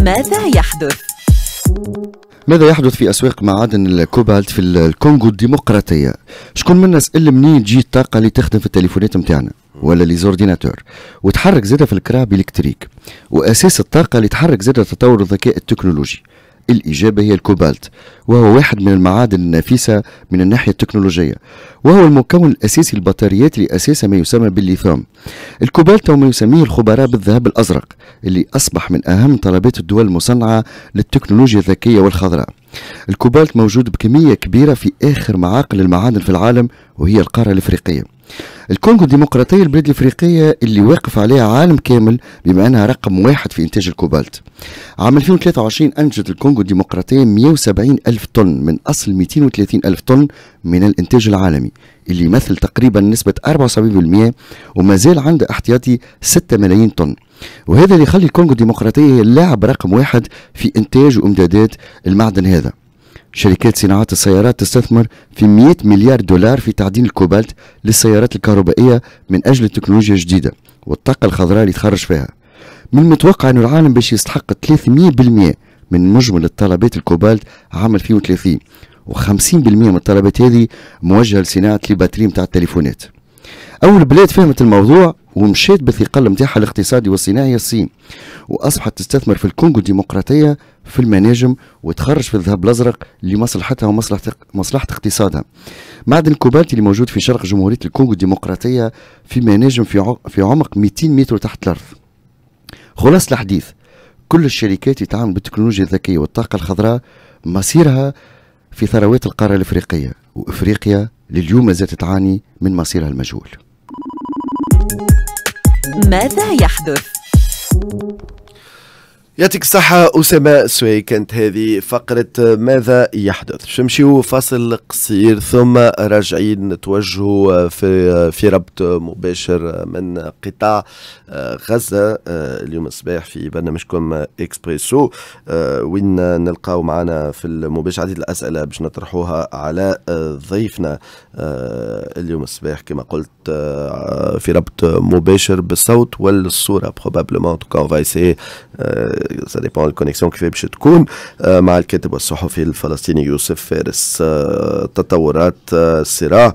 ماذا يحدث؟ ماذا يحدث في اسواق معادن الكوبالت في الكونغو الديمقراطيه شكون منا سال منين تجي الطاقه اللي تخدم في التليفونات نتاعنا ولا لي زورديناتور وتحرك زاده في الكراب الكتريك واساس الطاقه اللي تحرك زاده تطور الذكاء التكنولوجي الإجابة هي الكوبالت وهو واحد من المعادن النفيسة من الناحية التكنولوجية وهو المكون الأساسي للبطاريات اللي أساسها ما يسمى بالليثوم الكوبالت هو ما يسميه الخبراء بالذهب الأزرق اللي أصبح من أهم طلبات الدول المصنعة للتكنولوجيا الذكية والخضراء الكوبالت موجود بكمية كبيرة في آخر معاقل المعادن في العالم وهي القارة الإفريقية الكونغو الديمقراطية البلاد الإفريقية اللي واقف عليها عالم كامل بما أنها رقم واحد في إنتاج الكوبالت عام 2023 أنتجت الكونغو الديمقراطية 170 ألف طن من أصل 230 ألف طن من الإنتاج العالمي اللي يمثل تقريبا نسبة 74% وما زال عنده احتياطي 6 ملايين طن وهذا اللي يخلي الكونغو الديمقراطية هي اللاعب رقم واحد في إنتاج وإمدادات المعدن هذا شركات صناعات السيارات تستثمر في 100 مليار دولار في تعدين الكوبالت للسيارات الكهربائية من أجل التكنولوجيا الجديدة والطاقة الخضراء اللي تخرج فيها من المتوقع أن العالم باش يستحق 300% من مجمل الطلبات الكوبالت عام 2030 و50% من الطلبات هذه موجهه لصناعه الباتري باتري نتاع التليفونات اول بلاد فهمت الموضوع ومشيت بالثقل نتاعها الاقتصادي والصناعي الصين واصبحت تستثمر في الكونغو الديمقراطيه في المناجم وتخرج في الذهب الازرق لمصلحتها ومصلحه مصلحه اقتصادها معدن الكوبالت اللي موجود في شرق جمهوريه الكونغو الديمقراطيه في مناجم في في عمق 200 متر تحت الارض خلاص الحديث كل الشركات اللي تعمل بالتكنولوجيا الذكيه والطاقه الخضراء مصيرها في ثروات القارة الإفريقية وإفريقيا لليوم ما زالت تعاني من مصيرها المجهول ماذا يحدث؟ يعطيك الصحة أسامة سوي كانت هذه فقرة ماذا يحدث شمشيو فاصل قصير ثم راجعين نتوجهوا في في ربط مباشر من قطاع آه، غزة آه، اليوم الصباح في برنامجكم إكسبريسو آه، وين نلقاو معنا في المباشر عديد الأسئلة باش نطرحوها على ضيفنا اليوم الصباح كما قلت في ربط مباشر بالصوت والصورة بروبابلمون توكا اذا ديبون الكونيكسيون باش تكون مع الكاتب والصحفي الفلسطيني يوسف فارس تطورات الصراع